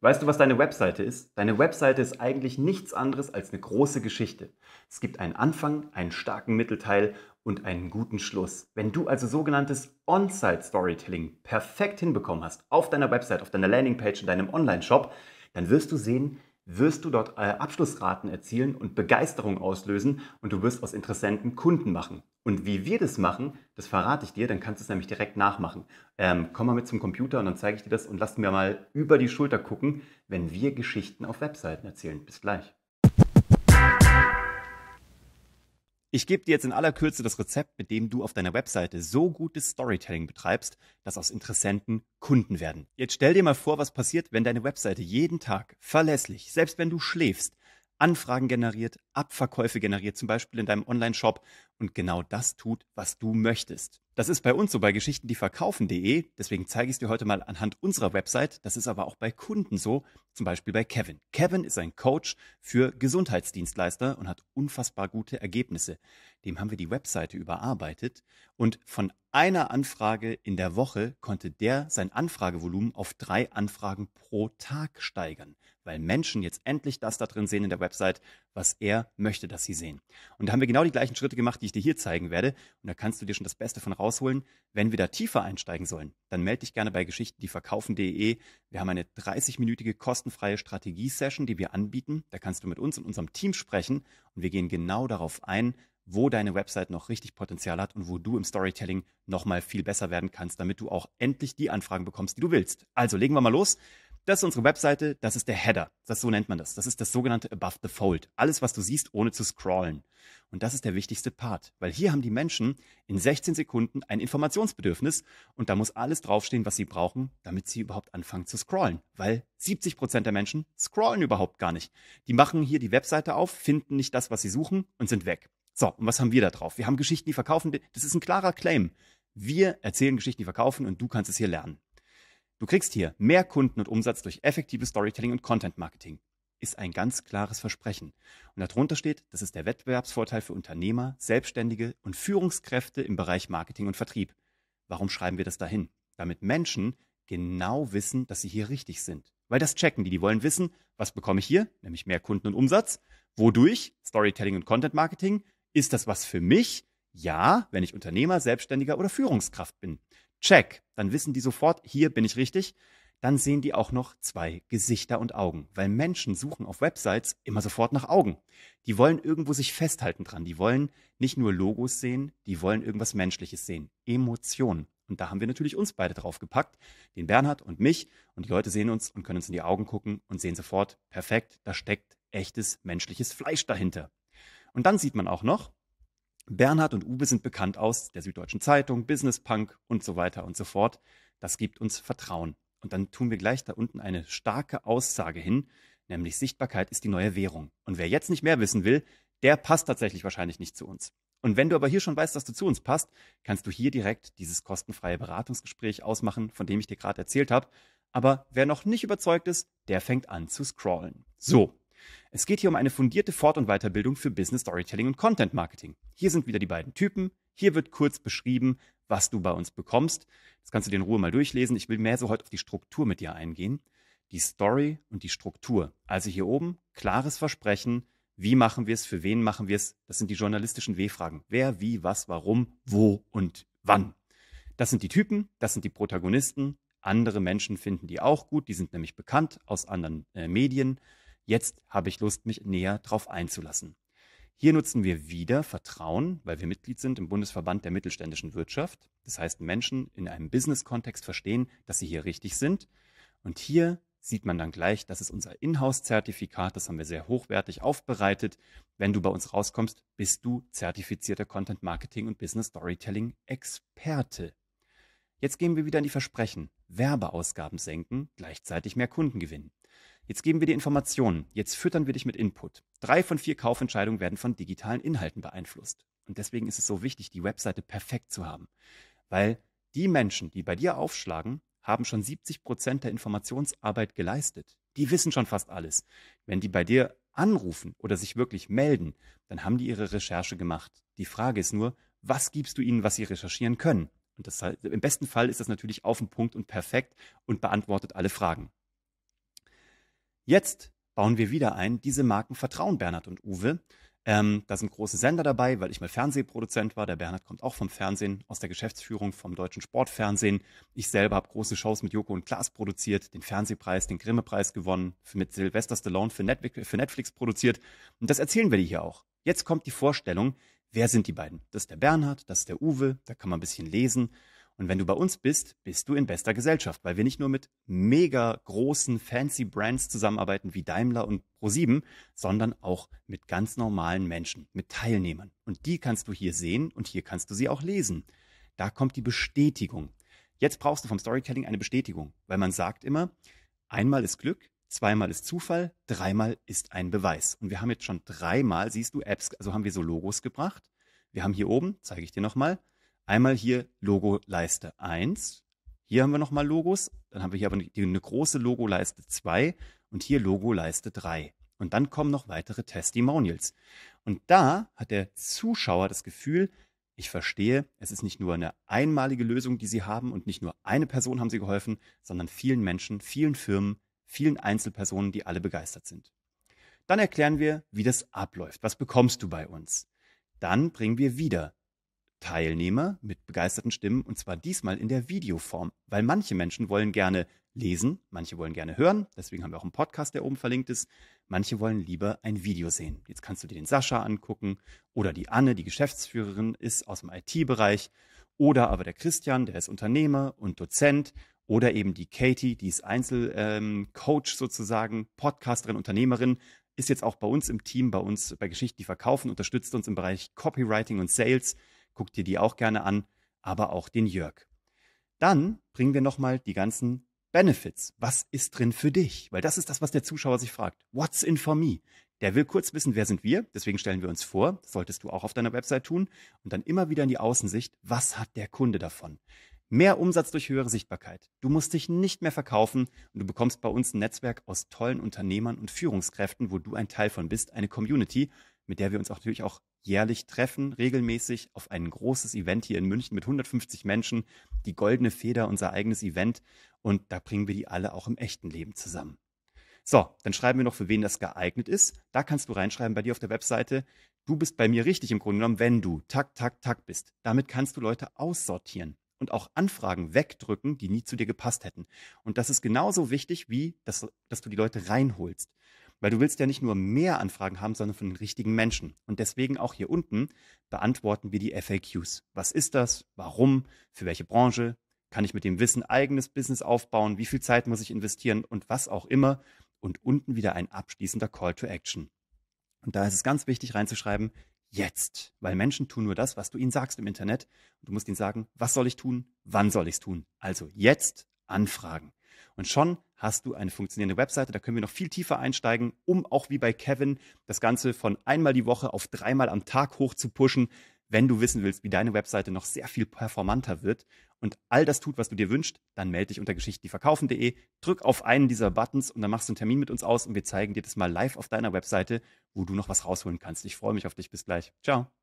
Weißt du, was deine Webseite ist? Deine Webseite ist eigentlich nichts anderes als eine große Geschichte. Es gibt einen Anfang, einen starken Mittelteil und einen guten Schluss. Wenn du also sogenanntes On-Site-Storytelling perfekt hinbekommen hast, auf deiner Website, auf deiner Landingpage, in deinem Online-Shop, dann wirst du sehen, wirst du dort äh, Abschlussraten erzielen und Begeisterung auslösen und du wirst aus Interessenten Kunden machen. Und wie wir das machen, das verrate ich dir, dann kannst du es nämlich direkt nachmachen. Ähm, komm mal mit zum Computer und dann zeige ich dir das und lass mir mal über die Schulter gucken, wenn wir Geschichten auf Webseiten erzählen. Bis gleich. Ich gebe dir jetzt in aller Kürze das Rezept, mit dem du auf deiner Webseite so gutes Storytelling betreibst, dass aus Interessenten Kunden werden. Jetzt stell dir mal vor, was passiert, wenn deine Webseite jeden Tag verlässlich, selbst wenn du schläfst, Anfragen generiert, Abverkäufe generiert, zum Beispiel in deinem Online-Shop und genau das tut, was du möchtest. Das ist bei uns so bei Geschichten, die verkaufen.de. Deswegen zeige ich es dir heute mal anhand unserer Website. Das ist aber auch bei Kunden so, zum Beispiel bei Kevin. Kevin ist ein Coach für Gesundheitsdienstleister und hat unfassbar gute Ergebnisse. Dem haben wir die Webseite überarbeitet und von einer Anfrage in der Woche konnte der sein Anfragevolumen auf drei Anfragen pro Tag steigern, weil Menschen jetzt endlich das da drin sehen in der Website, was er möchte, dass sie sehen. Und da haben wir genau die gleichen Schritte gemacht, die ich dir hier zeigen werde. Und da kannst du dir schon das Beste von rausholen. Wenn wir da tiefer einsteigen sollen, dann melde dich gerne bei Geschichten, die verkaufen.de. Wir haben eine 30-minütige kostenfreie Strategie-Session, die wir anbieten. Da kannst du mit uns und unserem Team sprechen und wir gehen genau darauf ein, wo deine Website noch richtig Potenzial hat und wo du im Storytelling nochmal viel besser werden kannst, damit du auch endlich die Anfragen bekommst, die du willst. Also legen wir mal los. Das ist unsere Webseite, das ist der Header. Das so nennt man das. Das ist das sogenannte Above the Fold. Alles, was du siehst, ohne zu scrollen. Und das ist der wichtigste Part, weil hier haben die Menschen in 16 Sekunden ein Informationsbedürfnis und da muss alles draufstehen, was sie brauchen, damit sie überhaupt anfangen zu scrollen. Weil 70 Prozent der Menschen scrollen überhaupt gar nicht. Die machen hier die Webseite auf, finden nicht das, was sie suchen und sind weg. So, und was haben wir da drauf? Wir haben Geschichten, die verkaufen. Das ist ein klarer Claim. Wir erzählen Geschichten, die verkaufen und du kannst es hier lernen. Du kriegst hier mehr Kunden und Umsatz durch effektives Storytelling und Content Marketing. Ist ein ganz klares Versprechen. Und darunter steht, das ist der Wettbewerbsvorteil für Unternehmer, Selbstständige und Führungskräfte im Bereich Marketing und Vertrieb. Warum schreiben wir das dahin? Damit Menschen genau wissen, dass sie hier richtig sind. Weil das checken die. Die wollen wissen, was bekomme ich hier? Nämlich mehr Kunden und Umsatz. Wodurch? Storytelling und Content Marketing. Ist das was für mich? Ja, wenn ich Unternehmer, Selbstständiger oder Führungskraft bin. Check. Dann wissen die sofort, hier bin ich richtig. Dann sehen die auch noch zwei Gesichter und Augen, weil Menschen suchen auf Websites immer sofort nach Augen. Die wollen irgendwo sich festhalten dran. Die wollen nicht nur Logos sehen, die wollen irgendwas Menschliches sehen. Emotionen. Und da haben wir natürlich uns beide drauf gepackt, den Bernhard und mich. Und die Leute sehen uns und können uns in die Augen gucken und sehen sofort, perfekt, da steckt echtes menschliches Fleisch dahinter. Und dann sieht man auch noch, Bernhard und Uwe sind bekannt aus der Süddeutschen Zeitung, Business Punk und so weiter und so fort. Das gibt uns Vertrauen. Und dann tun wir gleich da unten eine starke Aussage hin, nämlich Sichtbarkeit ist die neue Währung. Und wer jetzt nicht mehr wissen will, der passt tatsächlich wahrscheinlich nicht zu uns. Und wenn du aber hier schon weißt, dass du zu uns passt, kannst du hier direkt dieses kostenfreie Beratungsgespräch ausmachen, von dem ich dir gerade erzählt habe. Aber wer noch nicht überzeugt ist, der fängt an zu scrollen. So, es geht hier um eine fundierte Fort- und Weiterbildung für Business Storytelling und Content Marketing. Hier sind wieder die beiden Typen. Hier wird kurz beschrieben, was du bei uns bekommst. Das kannst du dir in Ruhe mal durchlesen. Ich will mehr so heute auf die Struktur mit dir eingehen. Die Story und die Struktur. Also hier oben klares Versprechen. Wie machen wir es? Für wen machen wir es? Das sind die journalistischen W-Fragen. Wer, wie, was, warum, wo und wann. Das sind die Typen, das sind die Protagonisten. Andere Menschen finden die auch gut. Die sind nämlich bekannt aus anderen äh, Medien. Jetzt habe ich Lust, mich näher darauf einzulassen. Hier nutzen wir wieder Vertrauen, weil wir Mitglied sind im Bundesverband der mittelständischen Wirtschaft. Das heißt, Menschen in einem Business-Kontext verstehen, dass sie hier richtig sind. Und hier sieht man dann gleich, das ist unser Inhouse-Zertifikat, das haben wir sehr hochwertig aufbereitet. Wenn du bei uns rauskommst, bist du zertifizierter Content Marketing und Business Storytelling Experte. Jetzt gehen wir wieder in die Versprechen. Werbeausgaben senken, gleichzeitig mehr Kunden gewinnen. Jetzt geben wir dir Informationen, jetzt füttern wir dich mit Input. Drei von vier Kaufentscheidungen werden von digitalen Inhalten beeinflusst. Und deswegen ist es so wichtig, die Webseite perfekt zu haben. Weil die Menschen, die bei dir aufschlagen, haben schon 70 Prozent der Informationsarbeit geleistet. Die wissen schon fast alles. Wenn die bei dir anrufen oder sich wirklich melden, dann haben die ihre Recherche gemacht. Die Frage ist nur, was gibst du ihnen, was sie recherchieren können? Und das, im besten Fall ist das natürlich auf den Punkt und perfekt und beantwortet alle Fragen. Jetzt bauen wir wieder ein, diese Marken vertrauen Bernhard und Uwe. Ähm, da sind große Sender dabei, weil ich mal Fernsehproduzent war. Der Bernhard kommt auch vom Fernsehen, aus der Geschäftsführung vom deutschen Sportfernsehen. Ich selber habe große Shows mit Joko und Klaas produziert, den Fernsehpreis, den Grimme-Preis gewonnen, mit Sylvester Stallone für Netflix, für Netflix produziert. Und das erzählen wir dir hier auch. Jetzt kommt die Vorstellung, wer sind die beiden? Das ist der Bernhard, das ist der Uwe, da kann man ein bisschen lesen. Und wenn du bei uns bist, bist du in bester Gesellschaft, weil wir nicht nur mit mega großen fancy Brands zusammenarbeiten wie Daimler und Pro7, sondern auch mit ganz normalen Menschen, mit Teilnehmern. Und die kannst du hier sehen und hier kannst du sie auch lesen. Da kommt die Bestätigung. Jetzt brauchst du vom Storytelling eine Bestätigung, weil man sagt immer, einmal ist Glück, zweimal ist Zufall, dreimal ist ein Beweis. Und wir haben jetzt schon dreimal, siehst du, Apps, also haben wir so Logos gebracht. Wir haben hier oben, zeige ich dir nochmal, Einmal hier Logo-Leiste 1. Hier haben wir nochmal Logos. Dann haben wir hier aber eine große Logo-Leiste 2 und hier Logo-Leiste 3. Und dann kommen noch weitere Testimonials. Und da hat der Zuschauer das Gefühl, ich verstehe, es ist nicht nur eine einmalige Lösung, die Sie haben und nicht nur eine Person haben Sie geholfen, sondern vielen Menschen, vielen Firmen, vielen Einzelpersonen, die alle begeistert sind. Dann erklären wir, wie das abläuft. Was bekommst du bei uns? Dann bringen wir wieder Teilnehmer mit begeisterten Stimmen und zwar diesmal in der Videoform, weil manche Menschen wollen gerne lesen, manche wollen gerne hören, deswegen haben wir auch einen Podcast, der oben verlinkt ist, manche wollen lieber ein Video sehen. Jetzt kannst du dir den Sascha angucken oder die Anne, die Geschäftsführerin ist aus dem IT-Bereich oder aber der Christian, der ist Unternehmer und Dozent oder eben die Katie, die ist Einzelcoach ähm, sozusagen, Podcasterin, Unternehmerin, ist jetzt auch bei uns im Team, bei uns bei Geschichten, die verkaufen, unterstützt uns im Bereich Copywriting und Sales Guck dir die auch gerne an, aber auch den Jörg. Dann bringen wir nochmal die ganzen Benefits. Was ist drin für dich? Weil das ist das, was der Zuschauer sich fragt. What's in for me? Der will kurz wissen, wer sind wir? Deswegen stellen wir uns vor. Das solltest du auch auf deiner Website tun. Und dann immer wieder in die Außensicht. Was hat der Kunde davon? Mehr Umsatz durch höhere Sichtbarkeit. Du musst dich nicht mehr verkaufen und du bekommst bei uns ein Netzwerk aus tollen Unternehmern und Führungskräften, wo du ein Teil von bist, eine Community, mit der wir uns auch natürlich auch jährlich treffen, regelmäßig auf ein großes Event hier in München mit 150 Menschen, die Goldene Feder, unser eigenes Event und da bringen wir die alle auch im echten Leben zusammen. So, dann schreiben wir noch, für wen das geeignet ist. Da kannst du reinschreiben bei dir auf der Webseite. Du bist bei mir richtig im Grunde genommen, wenn du tak, tak, tak bist. Damit kannst du Leute aussortieren und auch Anfragen wegdrücken, die nie zu dir gepasst hätten. Und das ist genauso wichtig, wie dass, dass du die Leute reinholst. Weil du willst ja nicht nur mehr Anfragen haben, sondern von den richtigen Menschen. Und deswegen auch hier unten beantworten wir die FAQs. Was ist das? Warum? Für welche Branche? Kann ich mit dem Wissen eigenes Business aufbauen? Wie viel Zeit muss ich investieren? Und was auch immer. Und unten wieder ein abschließender Call to Action. Und da ist es ganz wichtig reinzuschreiben, jetzt. Weil Menschen tun nur das, was du ihnen sagst im Internet. Und du musst ihnen sagen, was soll ich tun, wann soll ich es tun. Also jetzt anfragen. Und schon hast du eine funktionierende Webseite. Da können wir noch viel tiefer einsteigen, um auch wie bei Kevin das Ganze von einmal die Woche auf dreimal am Tag hoch zu pushen. Wenn du wissen willst, wie deine Webseite noch sehr viel performanter wird und all das tut, was du dir wünschst, dann melde dich unter geschichtendieverkaufen.de, drück auf einen dieser Buttons und dann machst du einen Termin mit uns aus und wir zeigen dir das mal live auf deiner Webseite, wo du noch was rausholen kannst. Ich freue mich auf dich. Bis gleich. Ciao.